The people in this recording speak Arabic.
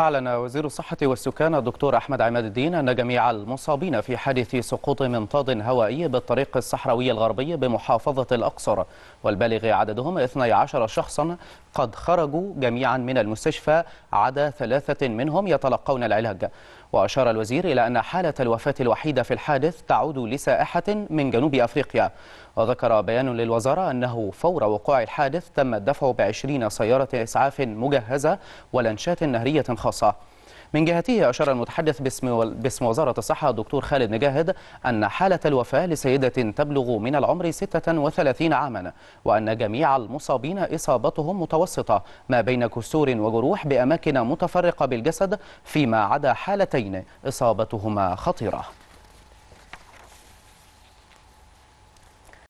أعلن وزير الصحة والسكان الدكتور أحمد عماد الدين أن جميع المصابين في حادث سقوط منطاد هوائي بالطريق الصحراوي الغربي بمحافظة الأقصر والبالغ عددهم 12 شخصا قد خرجوا جميعا من المستشفى عدا ثلاثة منهم يتلقون العلاج وأشار الوزير إلى أن حالة الوفاة الوحيدة في الحادث تعود لسائحة من جنوب أفريقيا وذكر بيان للوزارة أنه فور وقوع الحادث تم الدفع بعشرين سيارة إسعاف مجهزة ولنشات نهرية خاصة الخاصة من جهته أشار المتحدث باسم, باسم وزارة الصحة دكتور خالد نجاهد أن حالة الوفاة لسيدة تبلغ من العمر 36 عاما وأن جميع المصابين إصابتهم متوسطة ما بين كسور وجروح بأماكن متفرقة بالجسد فيما عدا حالتين إصابتهما خطيرة